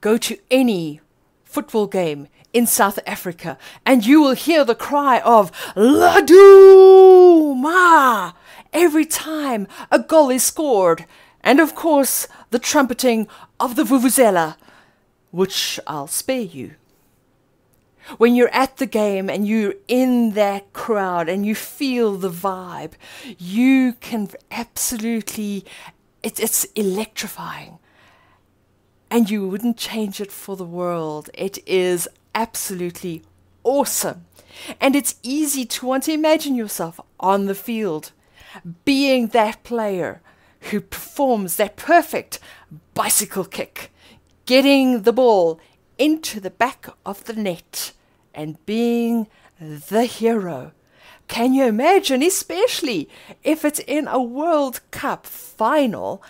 Go to any football game in South Africa and you will hear the cry of Laduma every time a goal is scored. And of course, the trumpeting of the Vuvuzela, which I'll spare you. When you're at the game and you're in that crowd and you feel the vibe, you can absolutely, it, it's electrifying and you wouldn't change it for the world. It is absolutely awesome. And it's easy to want to imagine yourself on the field, being that player who performs that perfect bicycle kick, getting the ball into the back of the net and being the hero. Can you imagine, especially if it's in a World Cup final,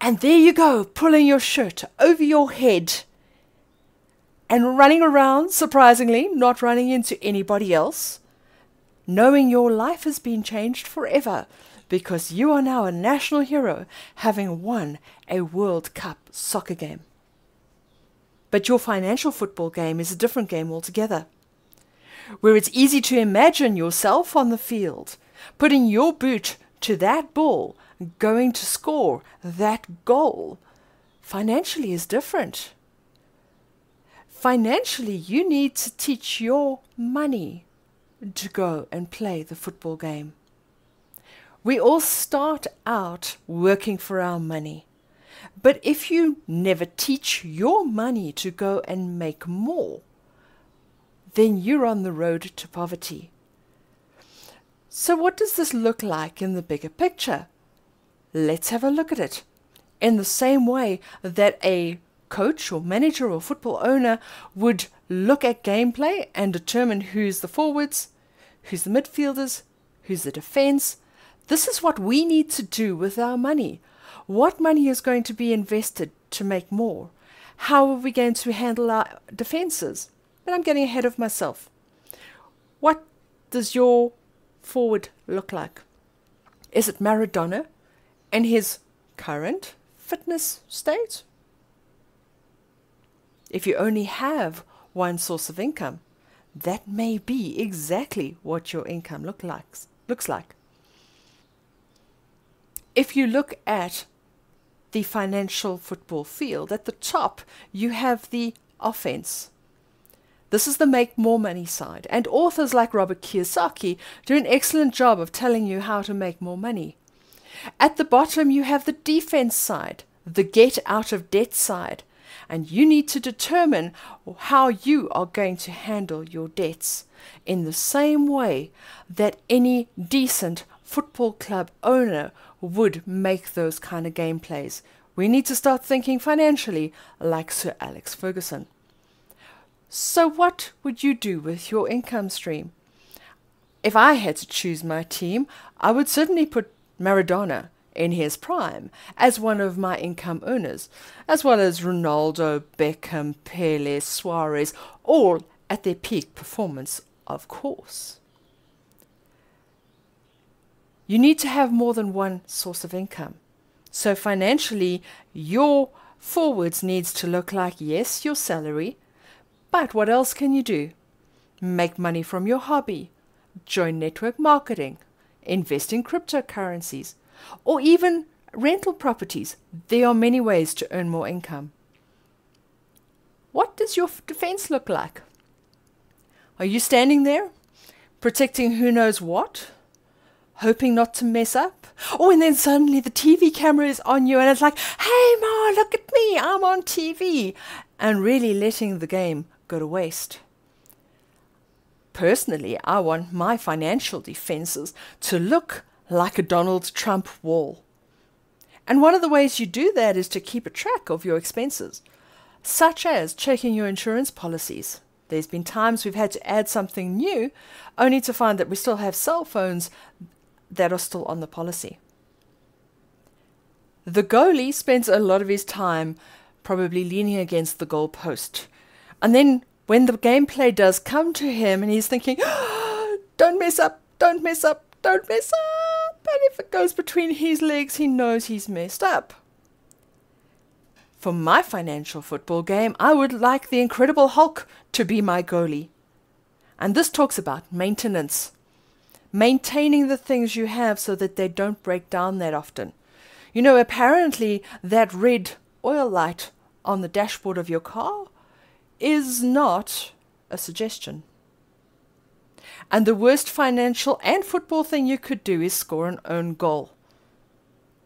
and there you go, pulling your shirt over your head and running around, surprisingly, not running into anybody else, knowing your life has been changed forever because you are now a national hero having won a World Cup soccer game. But your financial football game is a different game altogether, where it's easy to imagine yourself on the field, putting your boot to that ball going to score that goal financially is different. Financially, you need to teach your money to go and play the football game. We all start out working for our money. But if you never teach your money to go and make more, then you're on the road to poverty. So, what does this look like in the bigger picture? let's have a look at it. In the same way that a coach or manager or football owner would look at gameplay and determine who's the forwards, who's the midfielders, who's the defense. This is what we need to do with our money. What money is going to be invested to make more? How are we going to handle our defenses? But I'm getting ahead of myself. What does your forward look like? Is it Maradona? and his current fitness state. If you only have one source of income, that may be exactly what your income look like, looks like. If you look at the financial football field, at the top you have the offense. This is the make more money side, and authors like Robert Kiyosaki do an excellent job of telling you how to make more money at the bottom, you have the defense side, the get out of debt side, and you need to determine how you are going to handle your debts in the same way that any decent football club owner would make those kind of game plays. We need to start thinking financially like Sir Alex Ferguson. So, what would you do with your income stream? If I had to choose my team, I would certainly put Maradona in his prime as one of my income earners, as well as Ronaldo, Beckham, Pele, Suarez, all at their peak performance, of course. You need to have more than one source of income. So financially, your forwards needs to look like, yes, your salary, but what else can you do? Make money from your hobby, join network marketing, invest in cryptocurrencies, or even rental properties. There are many ways to earn more income. What does your defense look like? Are you standing there, protecting who knows what? hoping not to mess up. Oh, and then suddenly the TV camera is on you, and it's like, hey, Ma, look at me, I'm on TV. And really letting the game go to waste. Personally, I want my financial defenses to look like a Donald Trump wall. And one of the ways you do that is to keep a track of your expenses, such as checking your insurance policies. There's been times we've had to add something new only to find that we still have cell phones that are still on the policy. The goalie spends a lot of his time probably leaning against the goal post and then when the gameplay does come to him and he's thinking, oh, don't mess up, don't mess up, don't mess up. And if it goes between his legs, he knows he's messed up. For my financial football game, I would like the Incredible Hulk to be my goalie. And this talks about maintenance. Maintaining the things you have so that they don't break down that often. You know, apparently that red oil light on the dashboard of your car is not a suggestion. And the worst financial and football thing you could do is score an own goal.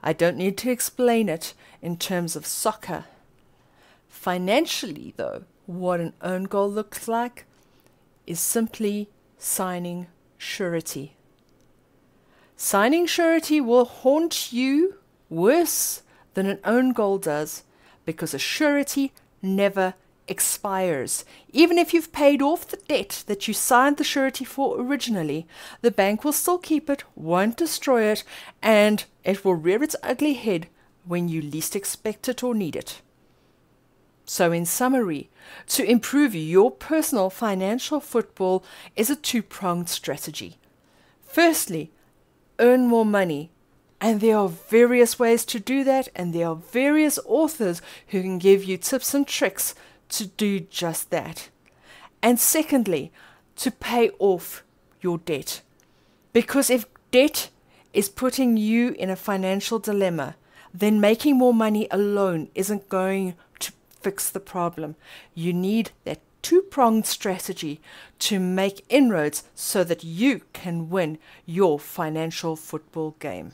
I don't need to explain it in terms of soccer. Financially, though, what an own goal looks like is simply signing surety. Signing surety will haunt you worse than an own goal does because a surety never expires. Even if you've paid off the debt that you signed the surety for originally, the bank will still keep it, won't destroy it, and it will rear its ugly head when you least expect it or need it. So, in summary, to improve your personal financial football is a two pronged strategy. Firstly, earn more money and there are various ways to do that, and there are various authors who can give you tips and tricks to do just that. And secondly, to pay off your debt. Because if debt is putting you in a financial dilemma, then making more money alone isn't going to fix the problem. You need that two pronged strategy to make inroads so that you can win your financial football game.